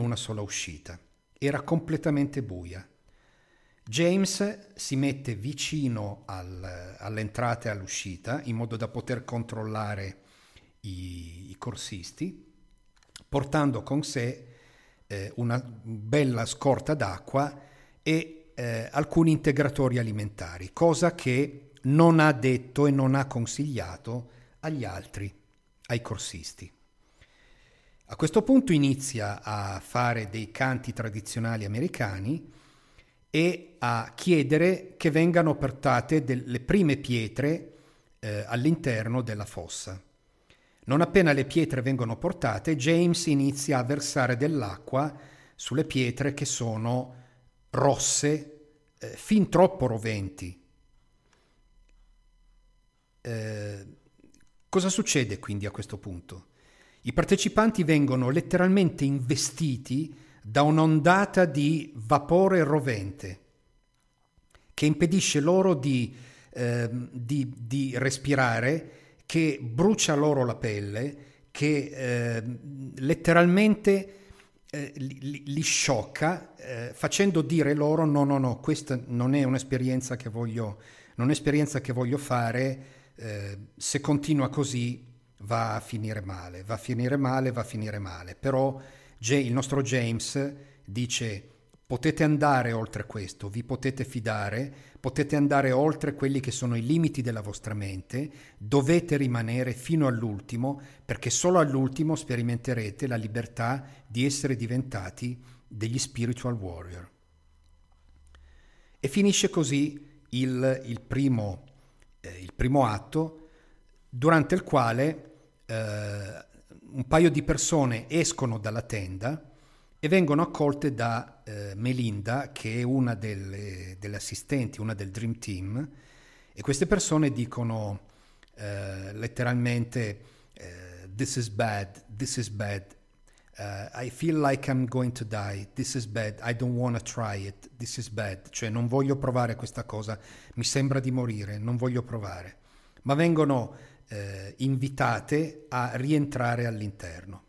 una sola uscita. Era completamente buia. James si mette vicino al, all'entrata e all'uscita in modo da poter controllare i, i corsisti, portando con sé eh, una bella scorta d'acqua e eh, alcuni integratori alimentari, cosa che non ha detto e non ha consigliato agli altri, ai corsisti questo punto inizia a fare dei canti tradizionali americani e a chiedere che vengano portate delle prime pietre eh, all'interno della fossa. Non appena le pietre vengono portate, James inizia a versare dell'acqua sulle pietre che sono rosse, eh, fin troppo roventi. Eh, cosa succede quindi a questo punto? I partecipanti vengono letteralmente investiti da un'ondata di vapore rovente che impedisce loro di, eh, di, di respirare, che brucia loro la pelle, che eh, letteralmente eh, li, li, sciocca, eh, facendo dire loro no, no, no, questa non è un'esperienza che voglio, che voglio fare, eh, se continua così va a finire male, va a finire male, va a finire male. Però il nostro James dice potete andare oltre questo, vi potete fidare, potete andare oltre quelli che sono i limiti della vostra mente, dovete rimanere fino all'ultimo perché solo all'ultimo sperimenterete la libertà di essere diventati degli spiritual warrior. E finisce così il, il, primo, eh, il primo atto durante il quale eh, un paio di persone escono dalla tenda e vengono accolte da eh, Melinda, che è una delle, delle, assistenti, una del Dream Team, e queste persone dicono eh, letteralmente eh, This is bad, this is bad, uh, I feel like I'm going to die, this is bad, I don't want to try it, this is bad, cioè non voglio provare questa cosa, mi sembra di morire, non voglio provare ma vengono eh, invitate a rientrare all'interno.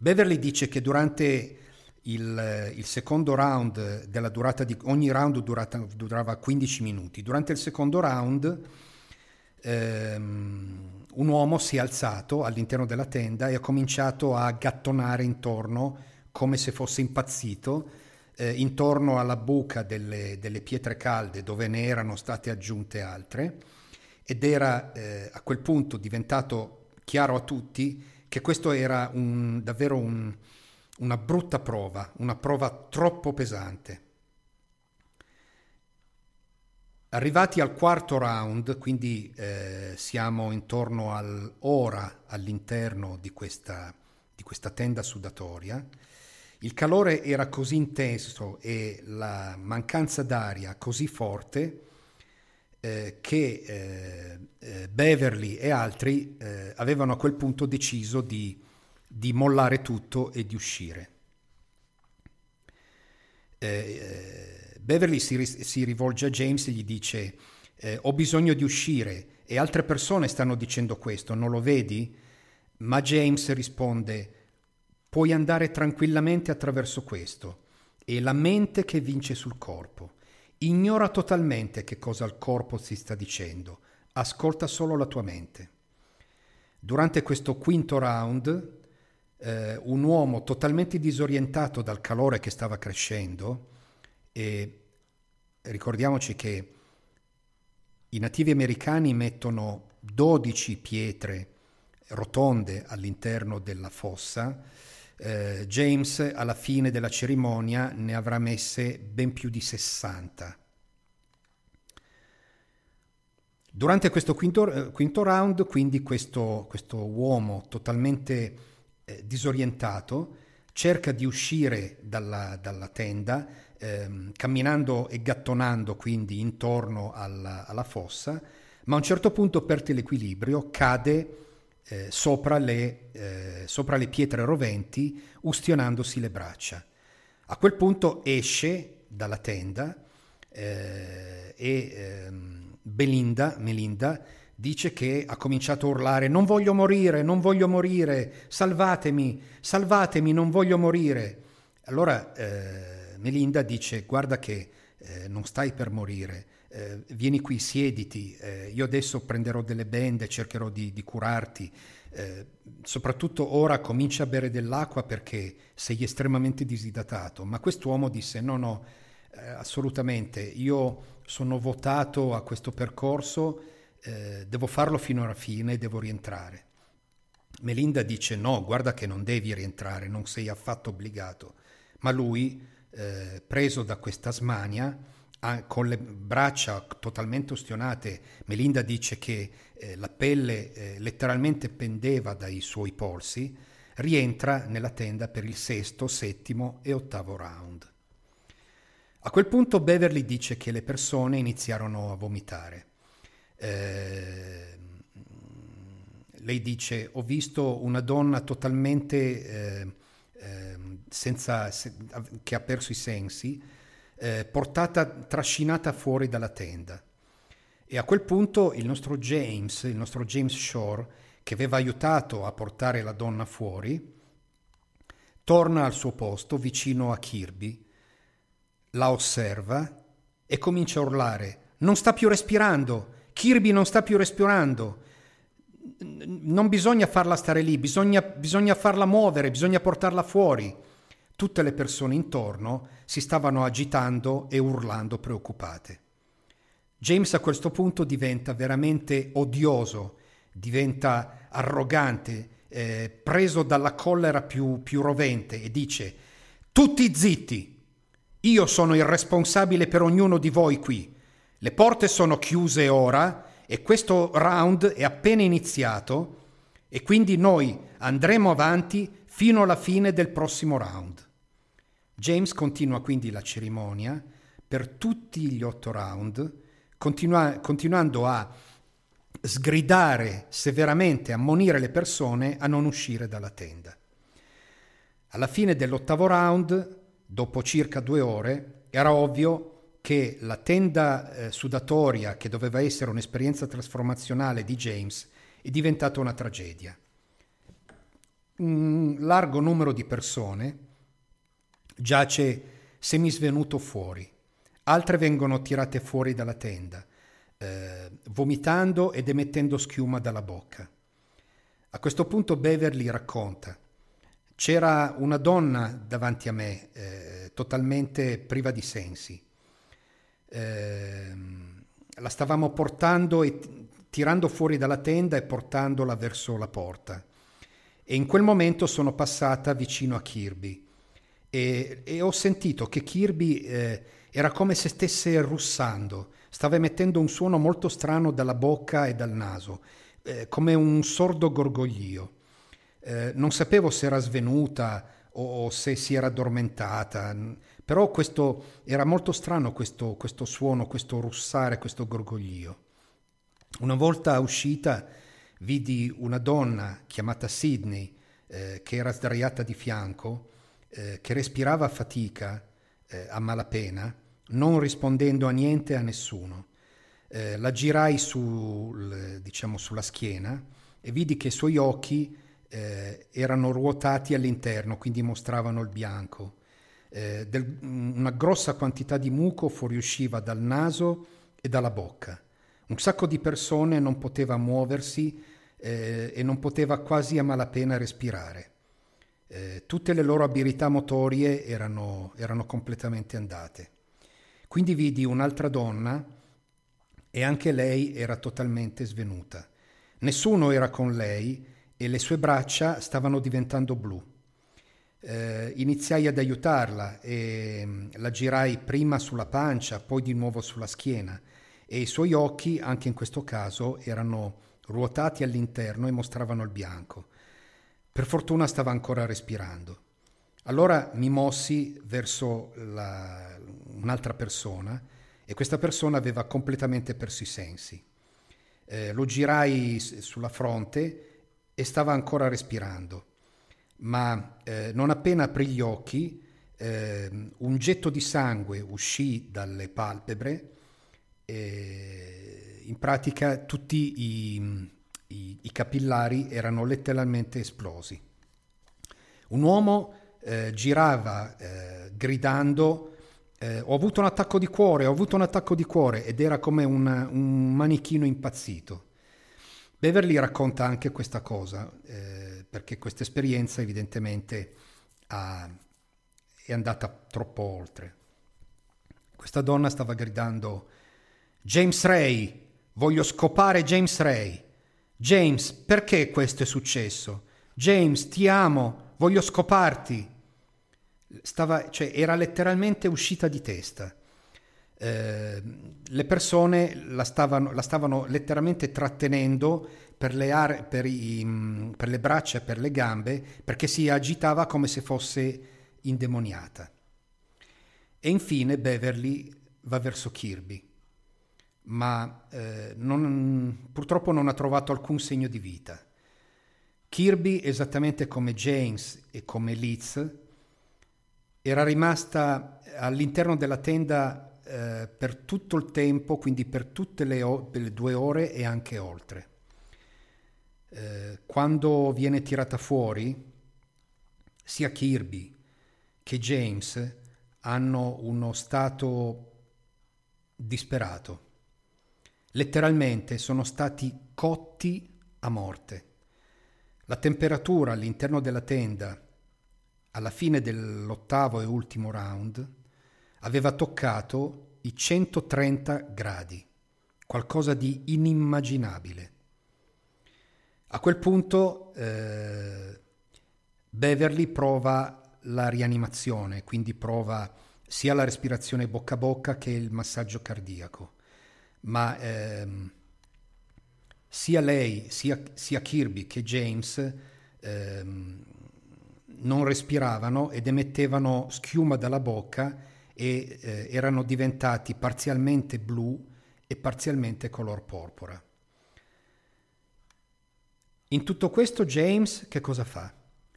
Beverly dice che durante il, il secondo round, della durata di, ogni round durata, durava 15 minuti, durante il secondo round ehm, un uomo si è alzato all'interno della tenda e ha cominciato a gattonare intorno come se fosse impazzito, eh, intorno alla buca delle, delle pietre calde dove ne erano state aggiunte altre ed era eh, a quel punto diventato chiaro a tutti che questo era un, davvero un, una brutta prova, una prova troppo pesante. Arrivati al quarto round, quindi eh, siamo intorno all'ora all'interno di questa, di questa tenda sudatoria, il calore era così intenso e la mancanza d'aria così forte eh, che eh, eh, Beverly e altri eh, avevano a quel punto deciso di, di, mollare tutto e di uscire. Eh, Beverly si, si, rivolge a James e gli dice ho bisogno di uscire e altre persone stanno dicendo questo, non lo vedi? Ma James risponde puoi andare tranquillamente attraverso questo, è la mente che vince sul corpo. Ignora totalmente che cosa il corpo si sta dicendo, ascolta solo la tua mente. Durante questo quinto round, eh, un uomo totalmente disorientato dal calore che stava crescendo, e ricordiamoci che i nativi americani mettono 12 pietre rotonde all'interno della fossa, eh, James alla fine della cerimonia ne avrà messe ben più di 60. Durante questo quinto, eh, quinto round, quindi questo, questo uomo totalmente eh, disorientato cerca di uscire dalla, dalla tenda, ehm, camminando e gattonando quindi intorno alla, alla fossa, ma a un certo punto perde l'equilibrio, cade eh, sopra, le, eh, sopra le pietre roventi, ustionandosi le braccia. A quel punto esce dalla tenda eh, e ehm, Belinda, Melinda dice che ha cominciato a urlare non voglio morire, non voglio morire, salvatemi, salvatemi, non voglio morire. Allora eh, Melinda dice guarda che eh, non stai per morire, eh, vieni qui, siediti, eh, io adesso prenderò delle bende, cercherò di, di curarti, eh, soprattutto ora comincia a bere dell'acqua perché sei estremamente disidratato. Ma quest'uomo disse no, no, eh, assolutamente, io sono votato a questo percorso, eh, devo farlo fino alla fine, devo rientrare. Melinda dice no, guarda che non devi rientrare, non sei affatto obbligato. Ma lui, eh, preso da questa smania, con le braccia totalmente ustionate, Melinda dice che eh, la pelle eh, letteralmente pendeva dai suoi polsi, rientra nella tenda per il sesto, settimo e ottavo round. A quel punto Beverly dice che le persone iniziarono a vomitare. Eh, lei dice ho visto una donna totalmente eh, eh, senza, se, che ha perso i sensi eh, portata, trascinata fuori dalla tenda. E a quel punto il nostro James, il nostro James Shore, che aveva aiutato a portare la donna fuori, torna al suo posto vicino a Kirby, la osserva e comincia a urlare, non sta più respirando, Kirby non sta più respirando, non bisogna farla stare lì, bisogna, bisogna farla muovere, bisogna portarla fuori. Tutte le persone intorno si stavano agitando e urlando preoccupate. James a questo punto diventa veramente odioso, diventa arrogante, eh, preso dalla collera più, più rovente e dice Tutti zitti! Io sono il responsabile per ognuno di voi qui. Le porte sono chiuse ora e questo round è appena iniziato e quindi noi andremo avanti fino alla fine del prossimo round. James continua quindi la cerimonia per tutti gli otto round, continua, continuando a sgridare severamente, ammonire le persone a non uscire dalla tenda. Alla fine dell'ottavo round, dopo circa due ore, era ovvio che la tenda eh, sudatoria, che doveva essere un'esperienza trasformazionale di James, è diventata una tragedia. Un largo numero di persone, giace semisvenuto fuori, altre vengono tirate fuori dalla tenda, eh, vomitando ed emettendo schiuma dalla bocca. A questo punto Beverly racconta, c'era una donna davanti a me, eh, totalmente priva di sensi. Eh, la stavamo portando e tirando fuori dalla tenda e portandola verso la porta. E in quel momento sono passata vicino a Kirby e, e ho sentito che Kirby eh, era come se stesse russando, stava emettendo un suono molto strano dalla bocca e dal naso, eh, come un sordo gorgoglio. Eh, non sapevo se era svenuta o, o, se si era addormentata, però questo, era molto strano questo, questo suono, questo russare, questo gorgoglio. Una volta uscita vidi una donna chiamata Sidney eh, che era sdraiata di fianco eh, che respirava a fatica, eh, a malapena, non rispondendo a niente a nessuno. Eh, la girai sul, diciamo, sulla schiena e vidi che i suoi occhi eh, erano ruotati all'interno, quindi mostravano il bianco. Eh, del, una grossa quantità di muco fuoriusciva dal naso e dalla bocca. Un sacco di persone non poteva muoversi eh, e non poteva quasi a malapena respirare eh, tutte le loro abilità motorie erano, erano completamente andate. Quindi vidi un'altra donna e anche lei era totalmente svenuta. Nessuno era con lei e le sue braccia stavano diventando blu. Eh, iniziai ad aiutarla e mm, la girai prima sulla pancia, poi di nuovo sulla schiena e i suoi occhi, anche in questo caso, erano ruotati all'interno e mostravano il bianco. Per fortuna stava ancora respirando. Allora mi mossi verso la, un'altra persona e questa persona aveva completamente perso i sensi. Eh, lo girai sulla fronte e stava ancora respirando, ma eh, non appena aprì gli occhi, eh, un getto di sangue uscì dalle palpebre, e in pratica tutti i, i, i capillari erano letteralmente esplosi. Un uomo eh, girava eh, gridando eh, ho avuto un attacco di cuore, ho avuto un attacco di cuore ed era come una, un manichino impazzito. Beverly racconta anche questa cosa eh, perché questa esperienza evidentemente ha, è andata troppo oltre. Questa donna stava gridando James Ray, voglio scopare James Ray. James, perché questo è successo? James, ti amo, voglio scoparti. Stava, cioè, era letteralmente uscita di testa. Eh, le persone la stavano, la stavano letteralmente trattenendo per le, are, per, i, mm, per le braccia, per le gambe, perché si agitava come se fosse indemoniata. E infine Beverly va verso Kirby ma eh, non, purtroppo non ha trovato alcun segno di vita. Kirby, esattamente come James e come Liz, era rimasta all'interno della tenda eh, per tutto il tempo, quindi per tutte le, o- per le due ore e anche oltre. Eh, quando viene tirata fuori, sia Kirby che James hanno uno stato disperato Letteralmente sono stati cotti a morte. La temperatura all'interno della tenda, alla fine dell'ottavo e ultimo round, aveva toccato i 130 gradi, qualcosa di inimmaginabile. A quel punto eh, Beverly prova la rianimazione, quindi prova sia la respirazione bocca a bocca che il massaggio cardiaco ma ehm, sia lei, sia, sia, Kirby che James ehm, non respiravano ed emettevano schiuma dalla bocca e eh, erano diventati parzialmente blu e parzialmente color porpora. In tutto questo James che cosa fa?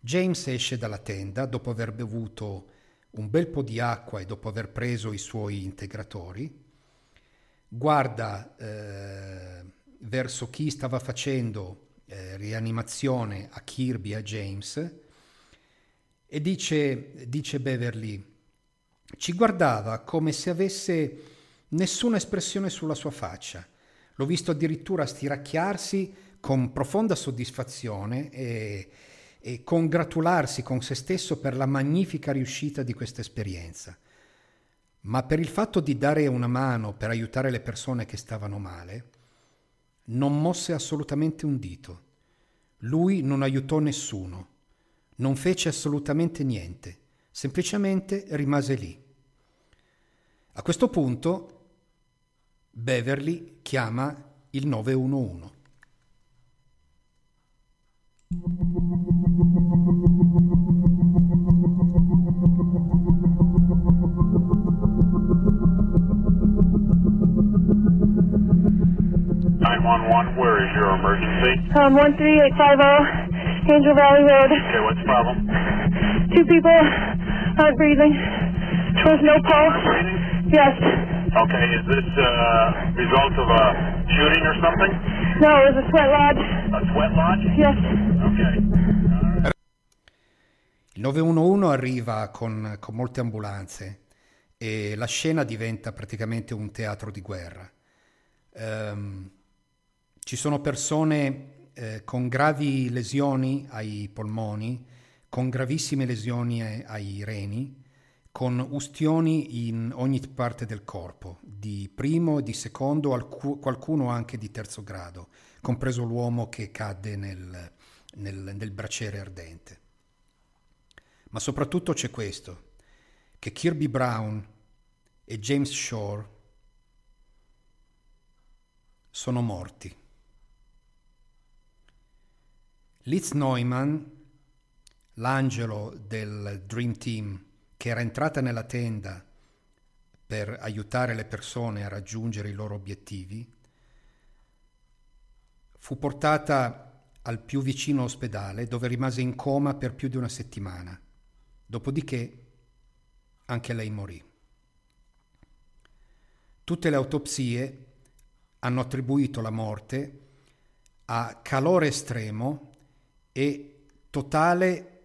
James esce dalla tenda dopo aver bevuto un bel po' di acqua e dopo aver preso i suoi integratori guarda eh, verso chi stava facendo eh, rianimazione a Kirby a James e dice, dice Beverly, ci guardava come se avesse nessuna espressione sulla sua faccia. L'ho visto addirittura stiracchiarsi con profonda soddisfazione e, e congratularsi con se stesso per la magnifica riuscita di questa esperienza ma per il fatto di dare una mano per aiutare le persone che stavano male, non mosse assolutamente un dito. Lui non aiutò nessuno, non fece assolutamente niente, semplicemente rimase lì. A questo punto Beverly chiama il 911. your emergency? Um, 13850 Angel Valley Road. Okay, what's the problem? Two people aren't breathing. There's no pulse. Breathing? Yes. Okay, is this a uh, result of a shooting or something? No, it was a sweat lodge. A sweat lodge? Yes. Okay. Il 911 arriva con, con molte ambulanze e la scena diventa praticamente un teatro di guerra. Um, ci sono persone eh, con gravi lesioni ai polmoni, con gravissime lesioni ai reni, con ustioni in ogni parte del corpo, di primo, di secondo, alcu- qualcuno anche di terzo grado, compreso l'uomo che cadde nel, nel, nel braciere ardente. Ma soprattutto c'è questo, che Kirby Brown e James Shore sono morti. Liz Neumann, l'angelo del Dream Team, che era entrata nella tenda per aiutare le persone a raggiungere i loro obiettivi, fu portata al più vicino ospedale dove rimase in coma per più di una settimana, dopodiché anche lei morì. Tutte le autopsie hanno attribuito la morte a calore estremo e totale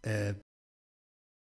eh,